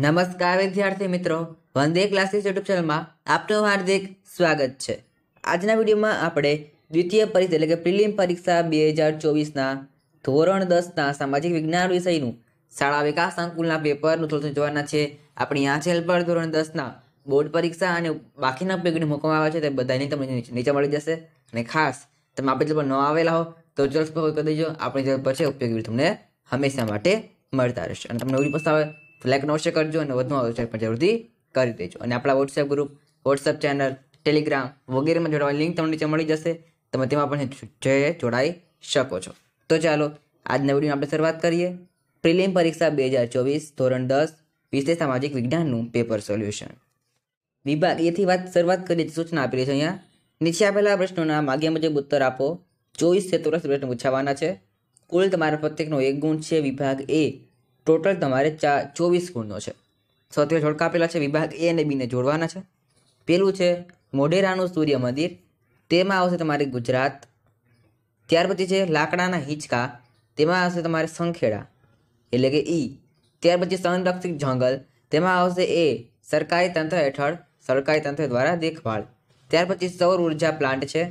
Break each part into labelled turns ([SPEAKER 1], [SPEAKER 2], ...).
[SPEAKER 1] નમસ્કાર વિદ્યાર્થી મિત્રો વંદે ક્લાસીસ યુટ્યુબ ચેનલમાં આપનું હાર્દિક સ્વાગત છે આજના વિડીયોમાં આપણે દ્વિતીય પરીક્ષા એટલે કે પ્રિલિમ પરીક્ષા બે હજાર ચોવીસના ધોરણ દસના સામાજિક વિજ્ઞાન વિષયનું શાળા વિકાસ સંકુલના પેપરનું થોડું જોવાના છે આપણી આ ચેનલ પર ધોરણ દસના બોર્ડ પરીક્ષા અને બાકીના પેપર મૂકવામાં આવે છે તે બધાની તમને નીચે મળી જશે અને ખાસ તમે આપણી ચેનલ પર ન આવેલા હો તો જલ્દ પર કરી દેજો આપણી ચેનલ પર છે ઉપયોગી તમને હંમેશા માટે મળતા રહેશે અને તમને એવું પસંદ આવે લાઈક અવશ્ય કરજો અને વધુ અવશ્ય પણ જરૂરથી કરી દેજો અને આપણા WhatsApp group WhatsApp channel Telegram વગેરેમાં જોડાવાની લિંક તમને નીચે મળી જશે તમે તેમાં પણ જે જોડાઈ શકો છો તો ચાલો આજના વિડીયોની આપણે શરૂઆત કરીએ પ્રિલિમ પરીક્ષા બે હજાર ચોવીસ ધોરણ દસ વિશે સામાજિક વિજ્ઞાનનું પેપર સોલ્યુશન વિભાગ એથી વાત શરૂઆત કરીએ સૂચના આપેલી છે અહીંયા નીચે આપેલા પ્રશ્નોના માગ્યા મુજબ ઉત્તર આપો ચોવીસ ક્ષેત્રો પ્રશ્ન પૂછાવાના છે કુલ તમારા પ્રત્યેકનો એક ગુણ છે વિભાગ એ ટોટલ તમારે ચા ચોવીસ ગુણનો છે સૌથી છોડ આપેલા છે વિભાગ એ અને બીને જોડવાના છે પેલું છે મોઢેરાનું સૂર્ય મંદિર તેમાં આવશે તમારે ગુજરાત ત્યાર પછી છે લાકડાના હિંચકા તેમાં આવશે તમારે સંખેડા એટલે કે ઈ ત્યાર પછી સંરક્ષિત જંગલ તેમાં આવશે એ સરકારી તંત્ર હેઠળ સરકારી તંત્ર દ્વારા દેખભાળ ત્યાર પછી સૌર ઉર્જા પ્લાન્ટ છે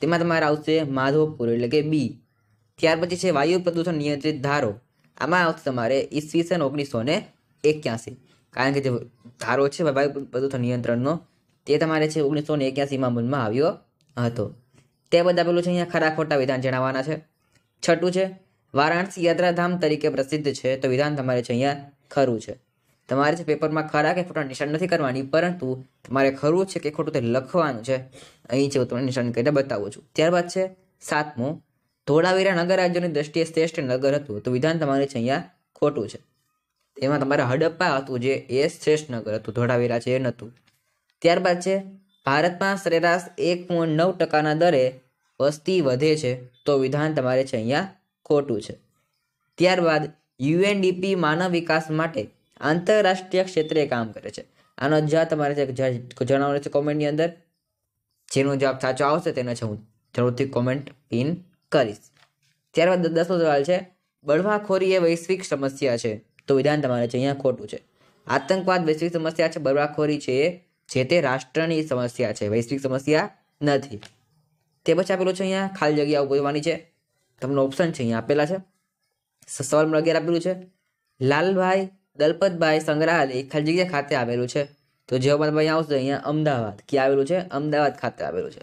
[SPEAKER 1] તેમાં તમારે આવશે માધવપુર એટલે કે બી ત્યાર પછી છે વાયુ પ્રદૂષણ નિયંત્રિત ધારો આમાં આવશે તમારે ઈસવીસન ઓગણીસો ને એક્યાસી કારણ કે જે ધારો છે વાયુ પ્રદૂષણ નિયંત્રણનો તે તમારે છે ઓગણીસો ને એક્યાસીમાં અમલમાં આવ્યો હતો તે બધા પેલું છે અહીંયા ખરા ખોટા વિધાન જણાવવાના છે છઠ્ઠું છે વારાણસી યાત્રાધામ તરીકે પ્રસિદ્ધ છે તો વિધાન તમારે છે અહીંયા ખરું છે તમારે છે પેપરમાં ખરા કે ખોટા નિશાન નથી કરવાની પરંતુ તમારે ખરું છે કે ખોટું તે લખવાનું છે અહીં છે હું તમને નિશાન કરીને બતાવું છું ત્યારબાદ છે સાતમું ધોળાવીરા નગર દ્રષ્ટિએ શ્રેષ્ઠ નગર હતું તો વિધાન તમારે છે અહીંયા ખોટું છે એમાં તમારે હડપ્પા હતું જે એ શ્રેષ્ઠ નગર હતું ધોળાવીરા છે એ નહોતું ત્યારબાદ છે ભારતમાં સરેરાશ એક પોઈન્ટ નવ ટકાના દરે વસ્તી વધે છે તો વિધાન તમારે છે અહીંયા ખોટું છે ત્યારબાદ યુએનડીપી માનવ વિકાસ માટે આંતરરાષ્ટ્રીય ક્ષેત્રે કામ કરે છે આનો જવાબ તમારે છે જણાવવાનો છે કોમેન્ટની અંદર જેનો જવાબ સાચો આવશે તેને છે હું જરૂરથી કોમેન્ટ પિન કરીશ ત્યારબાદ દસમો સવાલ છે બળવાખોરી એ વૈશ્વિક સમસ્યા છે તો વિધાન તમારે છે અહીંયા ખોટું છે આતંકવાદ વૈશ્વિક સમસ્યા છે બળવાખોરી છે જે તે રાષ્ટ્રની સમસ્યા છે વૈશ્વિક સમસ્યા નથી તે પછી આપેલું છે અહીંયા ખાલી જગ્યા ઉભરવાની છે તમને ઓપ્શન છે અહીંયા આપેલા છે સવાલ નંબર અગિયાર આપેલું છે લાલભાઈ દલપતભાઈ સંગ્રહાલય ખાલી જગ્યા ખાતે આવેલું છે તો જવાબ આવશે અહીંયા અમદાવાદ ક્યાં આવેલું છે અમદાવાદ ખાતે આવેલું છે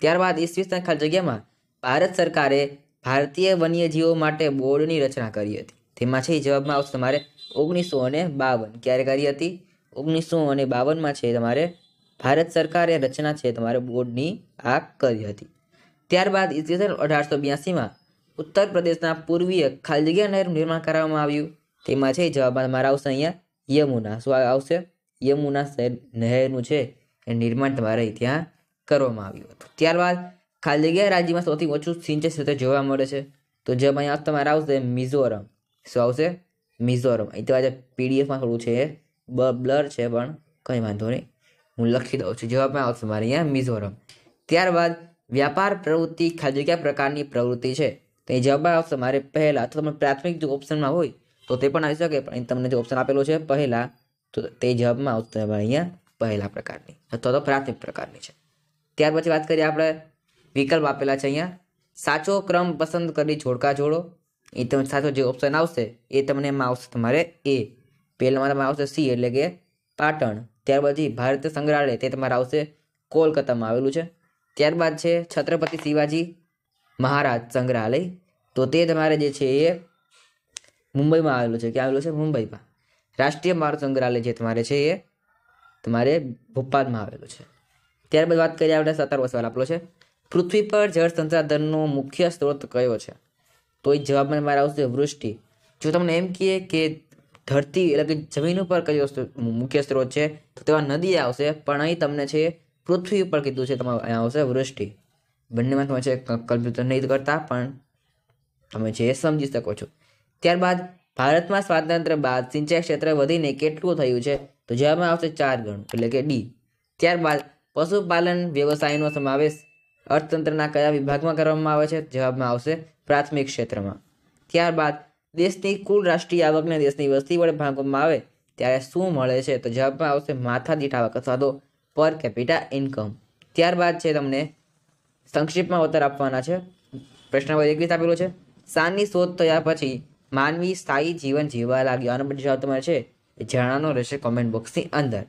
[SPEAKER 1] ત્યારબાદ ઈસવીસન ખાલી જગ્યામાં ભારત સરકારે ભારતીય વન્યજીવો માટે બોર્ડની રચના કરી હતી તેમાં છે જવાબમાં આવશે તમારે ઓગણીસો અને બાવન ક્યારે કરી હતી ઓગણીસો અને બાવનમાં છે તમારે ભારત સરકારે રચના છે તમારે બોર્ડની આ કરી હતી ત્યારબાદ ઈસવીસન અઢારસો બ્યાસીમાં ઉત્તર પ્રદેશના પૂર્વીય ખાલજગીયા નહેરનું નિર્માણ કરવામાં આવ્યું તેમાં છે જવાબમાં તમારા આવશે અહીંયા યમુના શું આવશે યમુના શહેર નહેરનું છે એ નિર્માણ તમારે ત્યાં કરવામાં આવ્યું હતું ત્યારબાદ ખાલી જગ્યા રાજ્યમાં સૌથી ઓછું સિંચાઈ ક્ષેત્ર જોવા મળે છે તો જે અહીંયા તમારે આવશે મિઝોરમ શું આવશે મિઝોરમ અહીં તો આજે પીડીએફમાં થોડું છે બ બ્લર છે પણ કંઈ વાંધો નહીં હું લખી દઉં છું જવાબમાં આવશે મારે અહીંયા મિઝોરમ ત્યારબાદ વ્યાપાર પ્રવૃત્તિ ખાલી કયા પ્રકારની પ્રવૃત્તિ છે તો એ જવાબમાં આવશે મારે પહેલાં તો તમે પ્રાથમિક જો ઓપ્શનમાં હોય તો તે પણ આવી શકે પણ અહીં તમને જે ઓપ્શન આપેલો છે પહેલાં તો તે જવાબમાં આવશે અહીંયા પહેલાં પ્રકારની અથવા તો પ્રાથમિક પ્રકારની છે ત્યાર પછી વાત કરીએ આપણે વિકલ્પ આપેલા છે અહીંયા સાચો ક્રમ પસંદ કરી જોડકા જોડો એ તમે સાચો જે ઓપ્શન આવશે એ તમને એમાં આવશે તમારે એ પહેલાં તમારે આવશે સી એટલે કે પાટણ ત્યારબાદ ભારતીય સંગ્રહાલય તે તમારે આવશે કોલકાતામાં આવેલું છે ત્યારબાદ છે છત્રપતિ શિવાજી મહારાજ સંગ્રહાલય તો તે તમારે જે છે એ મુંબઈમાં આવેલું છે ક્યાં આવેલું છે મુંબઈમાં રાષ્ટ્રીય મારું સંગ્રહાલય જે તમારે છે એ તમારે ભોપાલમાં આવેલું છે ત્યારબાદ વાત કરીએ આપણે સત્તર વર્ષ વાળા આપણો છે પૃથ્વી પર જળ સંસાધનનો મુખ્ય સ્ત્રોત કયો છે તો એ જવાબમાં મારે આવશે વૃષ્ટિ જો તમને એમ કહીએ કે ધરતી એટલે કે જમીન ઉપર કયો મુખ્ય સ્ત્રોત છે તો તેમાં નદી આવશે પણ અહીં તમને છે પૃથ્વી ઉપર કીધું છે તમારે અહીંયા આવશે વૃષ્ટિ બંનેમાં તમે છે કમ્પ્યુટર નહીં કરતા પણ તમે જે સમજી શકો છો ત્યારબાદ ભારતમાં સ્વાતંત્ર્ય બાદ સિંચાઈ ક્ષેત્રે વધીને કેટલું થયું છે તો જવાબમાં આવશે ચાર ગણું એટલે કે ડી ત્યારબાદ પશુપાલન વ્યવસાયનો સમાવેશ અર્થતંત્રના કયા વિભાગમાં કરવામાં આવે છે જવાબમાં આવશે પ્રાથમિક ક્ષેત્રમાં ત્યારબાદ દેશની કુલ રાષ્ટ્રીય આવકને દેશની વસ્તી વડે ભાગવામાં આવે ત્યારે શું મળે છે તો જવાબમાં આવશે માથા દીઠ આવક અથવા તો પર કેપિટા ઇન્કમ ત્યારબાદ છે તમને સંક્ષિપ્તમાં ઉત્તર આપવાના છે પ્રશ્ન પર એકવીસ આપેલો છે સાની શોધ થયા પછી માનવી સ્થાયી જીવન જીવવા લાગ્યો આનો બધો જવાબ તમારે છે જાણવાનો રહેશે કોમેન્ટ બોક્સની અંદર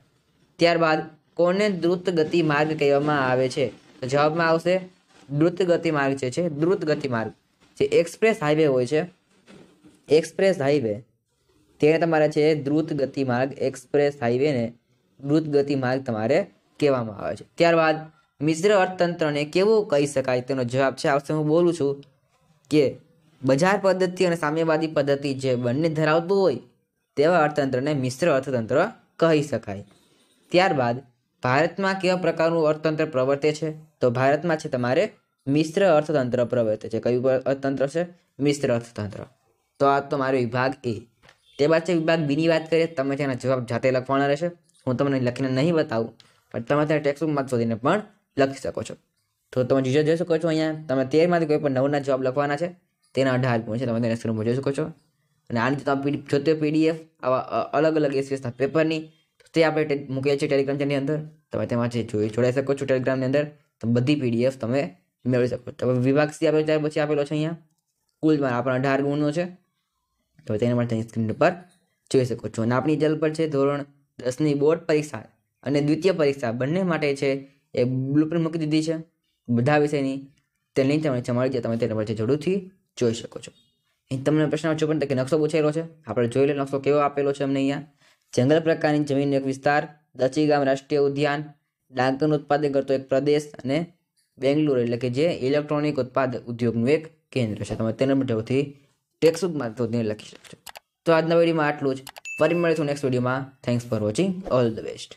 [SPEAKER 1] ત્યારબાદ કોને દ્રુત ગતિ માર્ગ કહેવામાં આવે છે જવાબમાં આવશે દ્રુત ગતિ માર્ગ જે છે દ્રુત ગતિ માર્ગ જે એક્સપ્રેસ હાઈવે હોય છે એક્સપ્રેસ હાઈવે તે તમારે છે દ્રુત ગતિ માર્ગ એક્સપ્રેસ હાઈવેને દ્રુત ગતિ માર્ગ તમારે કહેવામાં આવે છે ત્યારબાદ મિશ્ર અર્થતંત્રને કેવું કહી શકાય તેનો જવાબ છે આવશે હું બોલું છું કે બજાર પદ્ધતિ અને સામ્યવાદી પદ્ધતિ જે બંને ધરાવતું હોય તેવા અર્થતંત્રને મિશ્ર અર્થતંત્ર કહી શકાય ત્યારબાદ ભારતમાં કેવા પ્રકારનું અર્થતંત્ર પ્રવર્તે છે તો ભારતમાં છે તમારે મિશ્ર અર્થતંત્ર પ્રવર્તે છે કયું અર્થતંત્ર છે મિશ્ર અર્થતંત્ર તો આ તમારો વિભાગ એ તે બાદ છે વિભાગ બીની વાત કરીએ તમે તેના જવાબ જાતે લખવાના રહેશે હું તમને લખીને નહીં બતાવું પણ તમે ત્યાં ટેક્સ્ટબુકમાં શોધીને પણ લખી શકો છો તો તમે જીજો જોઈ શકો છો અહીંયા તમે તેરમાંથી કોઈ પણ નવના જવાબ લખવાના છે તેના અઢાર ગુણ છે તમે તેને સ્ક્રીન જોઈ શકો છો અને આની તમે જોતો પીડીએફ આવા અલગ અલગ એસીએસના પેપરની તે આપણે મૂકીએ છીએ ટેલિગ્રામની અંદર તમે તેમાં જે જોઈ જોડાઈ શકો છો ટેલિગ્રામની અંદર તો બધી પીડીએફ તમે મેળવી શકો છો તમે વિભાગ સી આપેલો ત્યાર પછી આપેલો છે અહીંયા કુલ કુલમાં આપણા અઢાર ગુણનો છે તો તેને માટે તમે સ્ક્રીન ઉપર જોઈ શકો છો અને આપણી જેલ પર છે ધોરણ દસની બોર્ડ પરીક્ષા અને દ્વિતીય પરીક્ષા બંને માટે છે એ બ્લુપ્રિન્ટ મૂકી દીધી છે બધા વિષયની તે લિંક તમને મળી જાય તમે તેના પર જરૂરથી જોઈ શકો છો અહીં તમને પ્રશ્ન પૂછ્યો પણ કે નકશો પૂછેલો છે આપણે જોઈ લે નકશો કેવો આપેલો છે અમને અહીંયા જંગલ પ્રકારની જમીન એક વિસ્તાર દચી ગામ રાષ્ટ્રીય ઉદ્યાન ડાંગરનું ઉત્પાદન કરતો એક પ્રદેશ અને બેંગ્લોર એટલે કે જે ઇલેક્ટ્રોનિક ઉત્પાદ ઉદ્યોગનું એક કેન્દ્ર છે તમે તેના માટે ટેક્સ શોધીને લખી શકશો તો આજના વિડીયોમાં આટલું જ ફરી મળીશું નેક્સ્ટ વિડીયોમાં thanks for watching all the best